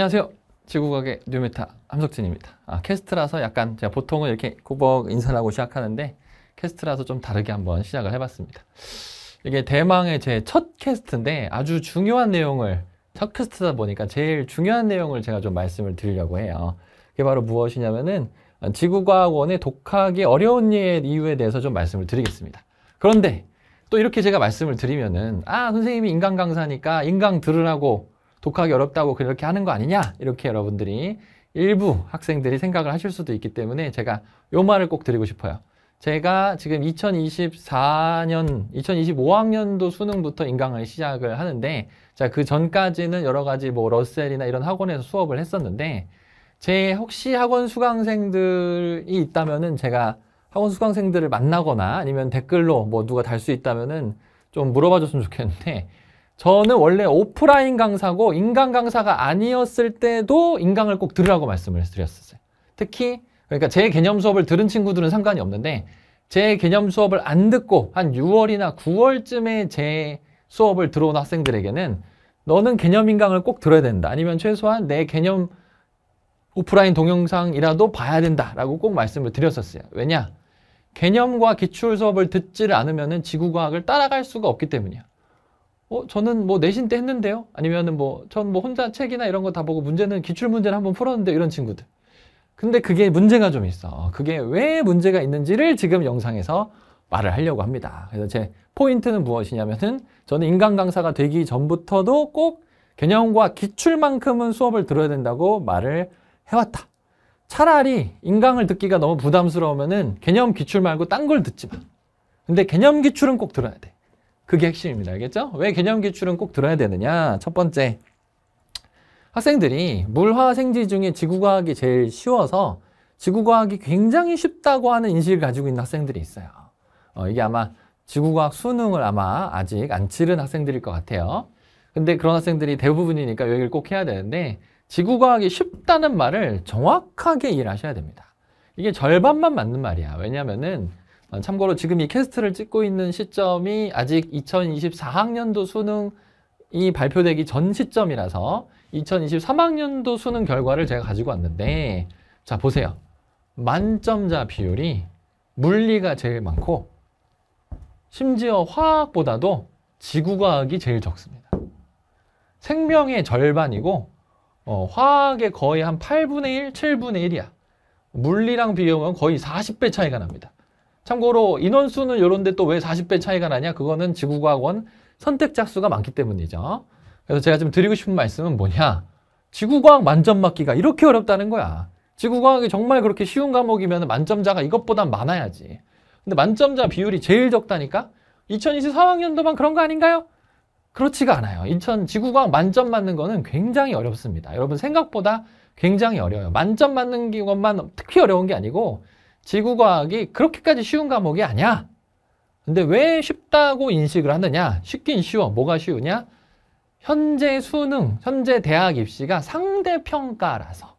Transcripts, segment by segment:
안녕하세요. 지구과학의 뉴메타 함석진입니다. 아, 캐스트라서 약간 제가 보통은 이렇게 꾸벅 인사하고 시작하는데 캐스트라서 좀 다르게 한번 시작을 해봤습니다. 이게 대망의 제 첫 캐스트인데 아주 중요한 내용을 첫 캐스트다 보니까 제일 중요한 내용을 제가 좀 말씀을 드리려고 해요. 그게 바로 무엇이냐면은 지구과학원의 독학이 어려운 예, 이유에 대해서 좀 말씀을 드리겠습니다. 그런데 또 이렇게 제가 말씀을 드리면은 아 선생님이 인강 강사니까 인강 들으라고 독하기 어렵다고 그렇게 하는 거 아니냐 이렇게 여러분들이 일부 학생들이 생각을 하실 수도 있기 때문에 제가 요 말을 꼭 드리고 싶어요. 제가 지금 2024년, 2025학년도 수능부터 인강을 시작을 하는데 자, 그 전까지는 여러 가지 뭐 러셀이나 이런 학원에서 수업을 했었는데 제 혹시 학원 수강생들이 있다면은 제가 학원 수강생들을 만나거나 아니면 댓글로 뭐 누가 달 수 있다면은 좀 물어봐 줬으면 좋겠는데 저는 원래 오프라인 강사고 인강 강사가 아니었을 때도 인강을 꼭 들으라고 말씀을 드렸었어요. 특히 그러니까 제 개념 수업을 들은 친구들은 상관이 없는데 제 개념 수업을 안 듣고 한 6월이나 9월쯤에 제 수업을 들어온 학생들에게는 너는 개념 인강을 꼭 들어야 된다. 아니면 최소한 내 개념 오프라인 동영상이라도 봐야 된다라고 꼭 말씀을 드렸었어요. 왜냐? 개념과 기출 수업을 듣지를 않으면 지구과학을 따라갈 수가 없기 때문이야. 어, 저는 뭐 내신 때 했는데요. 아니면은 뭐, 전 뭐 혼자 책이나 이런 거 다 보고 문제는 기출문제를 한번 풀었는데 이런 친구들. 근데 그게 문제가 좀 있어. 어, 그게 왜 문제가 있는지를 지금 영상에서 말을 하려고 합니다. 그래서 제 포인트는 무엇이냐면은 저는 인간 강사가 되기 전부터도 꼭 개념과 기출만큼은 수업을 들어야 된다고 말을 해왔다. 차라리 인강을 듣기가 너무 부담스러우면은 개념 기출 말고 딴 걸 듣지 마. 근데 개념 기출은 꼭 들어야 돼. 그게 핵심입니다. 알겠죠? 왜 개념 기출은 꼭 들어야 되느냐? 첫 번째, 학생들이 물화 생지 중에 지구과학이 제일 쉬워서 지구과학이 굉장히 쉽다고 하는 인식을 가지고 있는 학생들이 있어요. 어, 이게 아마 지구과학 수능을 아마 아직 안 치른 학생들일 것 같아요. 근데 그런 학생들이 대부분이니까 얘기를 꼭 해야 되는데 지구과학이 쉽다는 말을 정확하게 이해 하셔야 됩니다. 이게 절반만 맞는 말이야. 왜냐면 아, 참고로 지금 이 캐스트를 찍고 있는 시점이 아직 2024학년도 수능이 발표되기 전 시점이라서 2023학년도 수능 결과를 제가 가지고 왔는데 자 보세요. 만점자 비율이 물리가 제일 많고 심지어 화학보다도 지구과학이 제일 적습니다. 생명의 절반이고 어, 화학의 거의 한 8분의 1, 7분의 1이야. 물리랑 비교하면 거의 40배 차이가 납니다. 참고로 인원수는 요런데 또 왜 40배 차이가 나냐? 그거는 지구과학원 선택자 수가 많기 때문이죠. 그래서 제가 좀 드리고 싶은 말씀은 뭐냐? 지구과학 만점 맞기가 이렇게 어렵다는 거야. 지구과학이 정말 그렇게 쉬운 과목이면 만점자가 이것보다 많아야지. 근데 만점자 비율이 제일 적다니까? 2024학년도만 그런 거 아닌가요? 그렇지가 않아요. 인천 지구과학 만점 맞는 거는 굉장히 어렵습니다. 여러분 생각보다 굉장히 어려워요. 만점 맞는 것만 특히 어려운 게 아니고 지구과학이 그렇게까지 쉬운 과목이 아니야. 근데 왜 쉽다고 인식을 하느냐? 쉽긴 쉬워. 뭐가 쉬우냐? 현재 수능, 현재 대학 입시가 상대평가라서.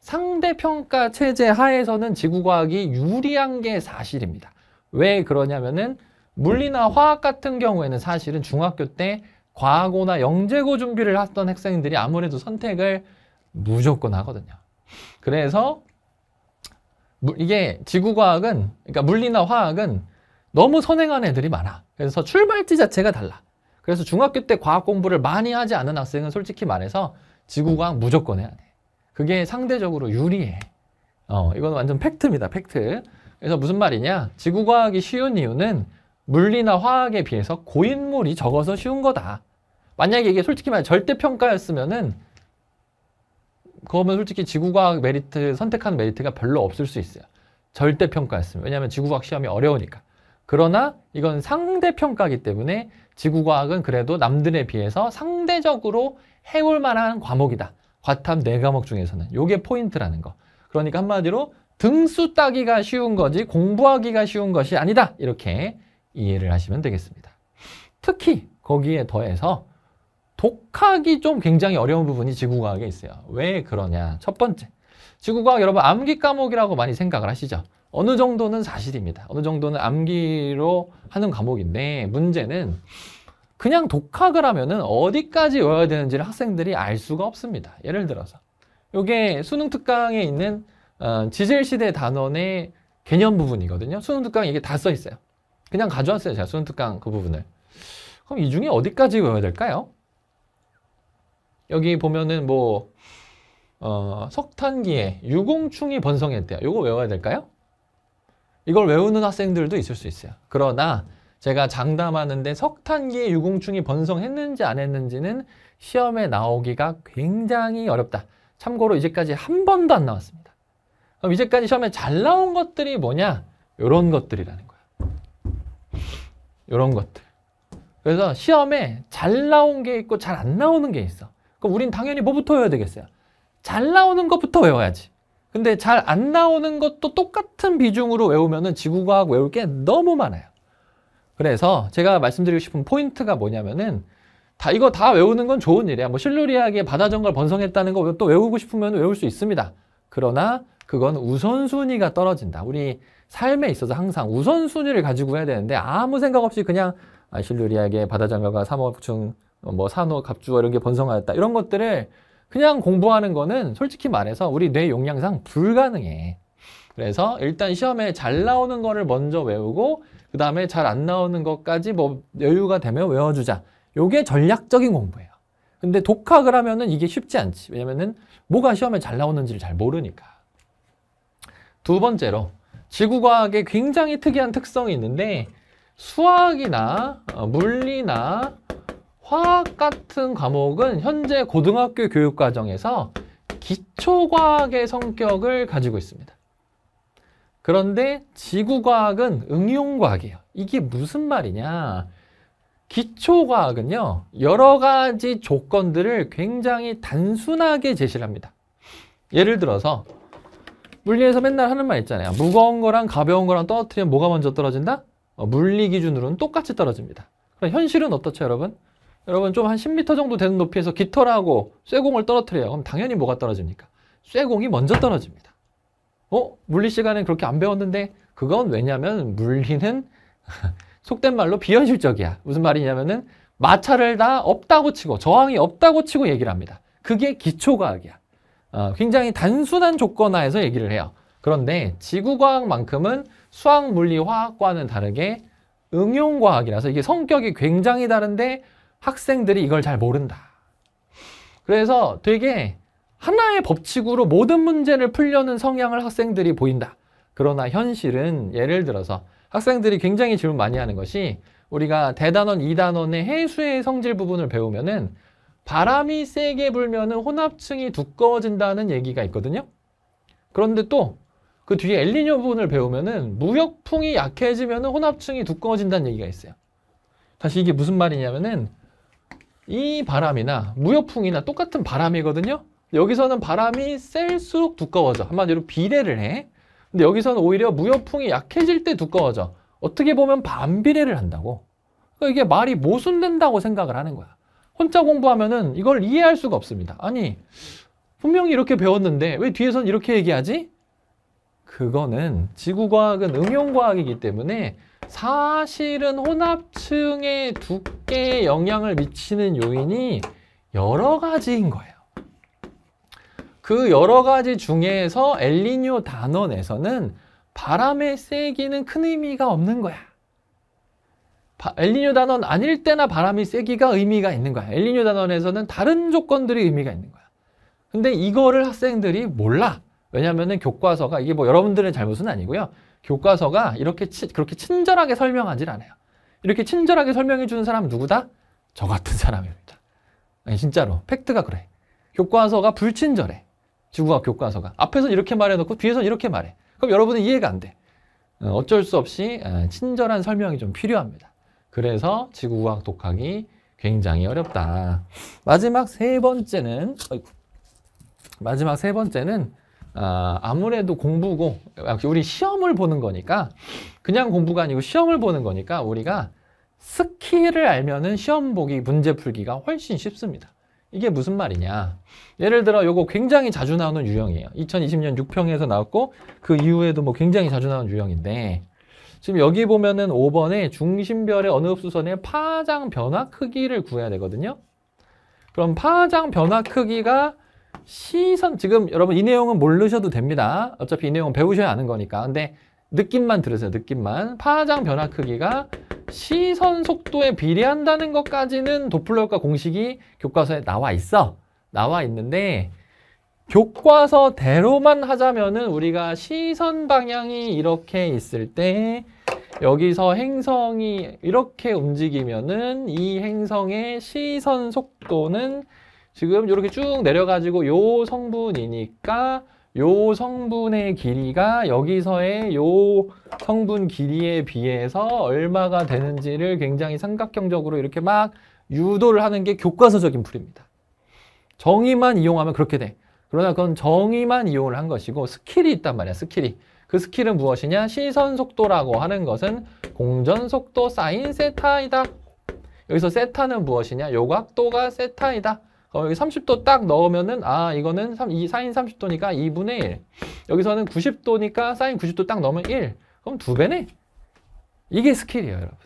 상대평가 체제 하에서는 지구과학이 유리한 게 사실입니다. 왜 그러냐면은 물리나 화학 같은 경우에는 사실은 중학교 때과고나 영재고 준비를 했던 학생들이 아무래도 선택을 무조건 하거든요. 그래서 이게 지구과학은 그러니까 물리나 화학은 너무 선행한 애들이 많아. 그래서 출발지 자체가 달라. 그래서 중학교 때 과학 공부를 많이 하지 않은 학생은 솔직히 말해서 지구과학 무조건 해야 돼. 그게 상대적으로 유리해. 어, 이건 완전 팩트입니다. 팩트. 그래서 무슨 말이냐? 지구과학이 쉬운 이유는 물리나 화학에 비해서 고인물이 적어서 쉬운 거다. 만약에 이게 솔직히 말해 절대평가였으면은 그러면 솔직히 지구과학 메리트 선택하는 메리트가 별로 없을 수 있어요. 절대 평가였으면 왜냐하면 지구과학 시험이 어려우니까. 그러나 이건 상대 평가기 때문에 지구과학은 그래도 남들에 비해서 상대적으로 해볼 만한 과목이다. 과탐 네 과목 중에서는 요게 포인트라는 거. 그러니까 한마디로 등수 따기가 쉬운 거지 공부하기가 쉬운 것이 아니다. 이렇게 이해를 하시면 되겠습니다. 특히 거기에 더해서 독학이 좀 굉장히 어려운 부분이 지구과학에 있어요. 왜 그러냐? 첫 번째, 지구과학 여러분 암기 과목이라고 많이 생각을 하시죠. 어느 정도는 사실입니다. 어느 정도는 암기로 하는 과목인데 문제는 그냥 독학을 하면은 어디까지 외워야 되는지를 학생들이 알 수가 없습니다. 예를 들어서 이게 수능 특강에 있는 어, 지질 시대 단원의 개념 부분이거든요. 수능 특강 에 이게 다 써 있어요. 그냥 가져왔어요. 제가 수능 특강 그 부분을. 그럼 이 중에 어디까지 외워야 될까요? 여기 보면은 뭐 어, 석탄기에 유공충이 번성했대요. 이거 외워야 될까요? 이걸 외우는 학생들도 있을 수 있어요. 그러나 제가 장담하는데 석탄기에 유공충이 번성했는지 안 했는지는 시험에 나오기가 굉장히 어렵다. 참고로 이제까지 한 번도 안 나왔습니다. 그럼 이제까지 시험에 잘 나온 것들이 뭐냐? 이런 것들이라는 거야. 이런 것들. 그래서 시험에 잘 나온 게 있고 잘 안 나오는 게 있어. 그럼 그러니까 우린 당연히 뭐부터 외워야 되겠어요? 잘 나오는 것부터 외워야지. 근데 잘 안 나오는 것도 똑같은 비중으로 외우면은 지구과학 외울 게 너무 많아요. 그래서 제가 말씀드리고 싶은 포인트가 뭐냐면은 다 이거 다 외우는 건 좋은 일이야. 뭐 실루리학의 바다정걸 번성했다는 거 또 외우고 싶으면 외울 수 있습니다. 그러나 그건 우선순위가 떨어진다. 우리 삶에 있어서 항상 우선순위를 가지고 해야 되는데 아무 생각 없이 그냥 실루리학의 바다장가가 3호중 어, 뭐 산호, 갑주어 이런 게 번성하였다. 이런 것들을 그냥 공부하는 거는 솔직히 말해서 우리 뇌 용량상 불가능해. 그래서 일단 시험에 잘 나오는 거를 먼저 외우고 그 다음에 잘 안 나오는 것까지 뭐 여유가 되면 외워주자. 요게 전략적인 공부예요. 근데 독학을 하면은 이게 쉽지 않지. 왜냐면은 뭐가 시험에 잘 나오는지를 잘 모르니까. 두 번째로 지구과학에 굉장히 특이한 특성이 있는데 수학이나 어, 물리나 화학 같은 과목은 현재 고등학교 교육과정에서 기초과학의 성격을 가지고 있습니다. 그런데 지구과학은 응용과학이에요. 이게 무슨 말이냐. 기초과학은요. 여러 가지 조건들을 굉장히 단순하게 제시를 합니다. 예를 들어서 물리에서 맨날 하는 말 있잖아요. 무거운 거랑 가벼운 거랑 떨어뜨리면 뭐가 먼저 떨어진다? 물리 기준으로는 똑같이 떨어집니다. 현실은 어떻죠, 여러분? 여러분 좀 한 10m 정도 되는 높이에서 깃털 하고 쇠공을 떨어뜨려요. 그럼 당연히 뭐가 떨어집니까? 쇠공이 먼저 떨어집니다. 어? 물리 시간엔 그렇게 안 배웠는데 그건 왜냐면 물리는 속된 말로 비현실적이야. 무슨 말이냐면은 마찰을 다 없다고 치고 저항이 없다고 치고 얘기를 합니다. 그게 기초과학이야. 어, 굉장히 단순한 조건하에서 얘기를 해요. 그런데 지구과학만큼은 수학, 물리, 화학과는 다르게 응용과학이라서 이게 성격이 굉장히 다른데 학생들이 이걸 잘 모른다. 그래서 되게 하나의 법칙으로 모든 문제를 풀려는 성향을 학생들이 보인다. 그러나 현실은 예를 들어서 학생들이 굉장히 질문 많이 하는 것이 우리가 대단원, 이단원의 해수의 성질 부분을 배우면은 바람이 세게 불면은 혼합층이 두꺼워진다는 얘기가 있거든요. 그런데 또 그 뒤에 엘리뇨 부분을 배우면은 무역풍이 약해지면은 혼합층이 두꺼워진다는 얘기가 있어요. 다시 이게 무슨 말이냐면은 이 바람이나 무역풍이나 똑같은 바람이거든요. 여기서는 바람이 셀수록 두꺼워져. 한마디로 비례를 해. 근데 여기서는 오히려 무역풍이 약해질 때 두꺼워져. 어떻게 보면 반비례를 한다고. 그러니까 이게 말이 모순된다고 생각을 하는 거야. 혼자 공부하면은 이걸 이해할 수가 없습니다. 아니, 분명히 이렇게 배웠는데 왜 뒤에선 이렇게 얘기하지? 그거는 지구과학은 응용과학이기 때문에 사실은 혼합층의 두께에 영향을 미치는 요인이 여러 가지인 거예요. 그 여러 가지 중에서 엘리뇨 단원에서는 바람의 세기는 큰 의미가 없는 거야. 엘리뇨 단원 아닐 때나 바람이 세기가 의미가 있는 거야. 엘리뇨 단원에서는 다른 조건들이 의미가 있는 거야. 근데 이거를 학생들이 몰라. 왜냐하면 교과서가 이게 뭐 여러분들의 잘못은 아니고요. 교과서가 이렇게 치, 그렇게 친절하게 설명하질 않아요. 이렇게 친절하게 설명해 주는 사람 은 누구다? 저 같은 사람입니다. 아니, 진짜로 팩트가 그래. 교과서가 불친절해. 지구과학 교과서가 앞에서 이렇게 말해놓고 뒤에서 이렇게 말해. 그럼 여러분은 이해가 안 돼. 어, 어쩔 수 없이 친절한 설명이 좀 필요합니다. 그래서 지구과학 독학이 굉장히 어렵다. 마지막 세 번째는 마지막 세 번째는 어, 아무래도 공부고 아, 우리 시험을 보는 거니까 그냥 공부가 아니고 시험을 보는 거니까 우리가 스킬을 알면은 시험 보기 문제 풀기가 훨씬 쉽습니다. 이게 무슨 말이냐 예를 들어 요거 굉장히 자주 나오는 유형이에요 2020년 6평에서 나왔고 그 이후에도 뭐 굉장히 자주 나오는 유형인데 지금 여기 보면은 5번에 중심별의 어느 흡수선의 파장 변화 크기를 구해야 되거든요 그럼 파장 변화 크기가 시선 지금 여러분 이 내용은 모르셔도 됩니다. 어차피 이 내용은 배우셔야 아는 거니까. 근데 느낌만 들으세요. 느낌만. 파장 변화 크기가 시선 속도에 비례한다는 것까지는 도플러 효과 공식이 교과서에 나와 있어. 나와 있는데 교과서대로만 하자면은 우리가 시선 방향이 이렇게 있을 때 여기서 행성이 이렇게 움직이면은 이 행성의 시선 속도는 지금 이렇게 쭉 내려가지고 요 성분이니까 요 성분의 길이가 여기서의 요 성분 길이에 비해서 얼마가 되는지를 굉장히 삼각형적으로 이렇게 막 유도를 하는 게 교과서적인 풀입니다. 정의만 이용하면 그렇게 돼. 그러나 그건 정의만 이용을 한 것이고 스킬이 있단 말이야, 스킬이. 그 스킬은 무엇이냐? 시선 속도라고 하는 것은 공전 속도 사인 세타이다. 여기서 세타는 무엇이냐? 요각도가 세타이다. 어, 여기 30도 딱 넣으면은 아 이거는 3, 이 사인 30도니까 2분의 1 여기서는 90도니까 사인 90도 딱 넣으면 1 그럼 두 배네 이게 스킬이에요 여러분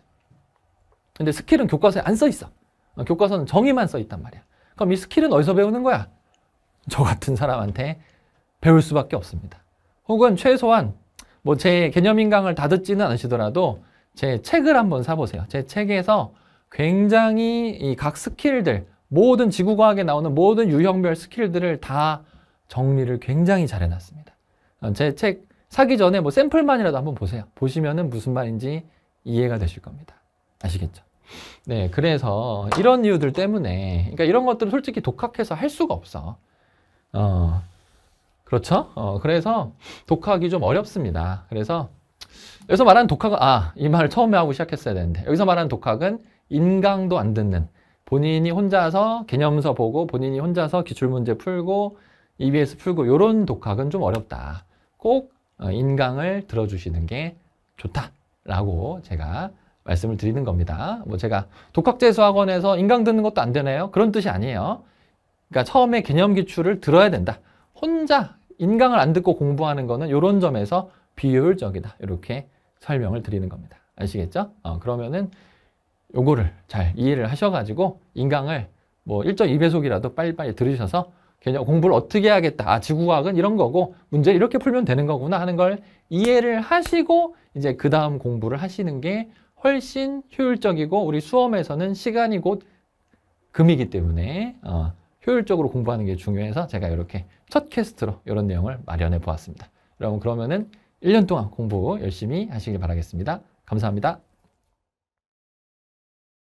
근데 스킬은 교과서에 안 써 있어 어, 교과서는 정의만 써 있단 말이야 그럼 이 스킬은 어디서 배우는 거야? 저 같은 사람한테 배울 수밖에 없습니다 혹은 최소한 뭐 제 개념 인강을 다 듣지는 않으시더라도 제 책을 한번 사보세요 제 책에서 굉장히 이 각 스킬들 모든 지구과학에 나오는 모든 유형별 스킬들을 다 정리를 굉장히 잘 해놨습니다. 어, 제책 사기 전에 뭐 샘플만이라도 한번 보세요. 보시면은 무슨 말인지 이해가 되실 겁니다. 아시겠죠? 네, 그래서 이런 이유들 때문에, 그러니까 이런 것들은 솔직히 독학해서 할 수가 없어. 어, 그렇죠? 어, 그래서 독학이 좀 어렵습니다. 그래서 여기서 말하는 독학은, 아, 이 말을 처음에 하고 시작했어야 되는데, 여기서 말하는 독학은 인강도 안 듣는, 본인이 혼자서 개념서 보고 본인이 혼자서 기출문제 풀고 EBS 풀고 이런 독학은 좀 어렵다. 꼭 어, 인강을 들어주시는 게 좋다라고 제가 말씀을 드리는 겁니다. 뭐 제가 독학재수학원에서 인강 듣는 것도 안 되네요. 그런 뜻이 아니에요. 그러니까 처음에 개념 기출을 들어야 된다. 혼자 인강을 안 듣고 공부하는 거는 이런 점에서 비효율적이다. 이렇게 설명을 드리는 겁니다. 아시겠죠? 어, 그러면은 요거를 잘 이해를 하셔가지고 인강을 뭐 1.2배속이라도 빨리빨리 들으셔서 개념 공부를 어떻게 해야겠다 아, 지구과학은 이런 거고 문제 이렇게 풀면 되는 거구나 하는 걸 이해를 하시고 이제 그 다음 공부를 하시는 게 훨씬 효율적이고 우리 수험에서는 시간이 곧 금이기 때문에 어, 효율적으로 공부하는 게 중요해서 제가 이렇게 첫 캐스트로 이런 내용을 마련해 보았습니다. 여러분 그러면은 1년 동안 공부 열심히 하시길 바라겠습니다. 감사합니다.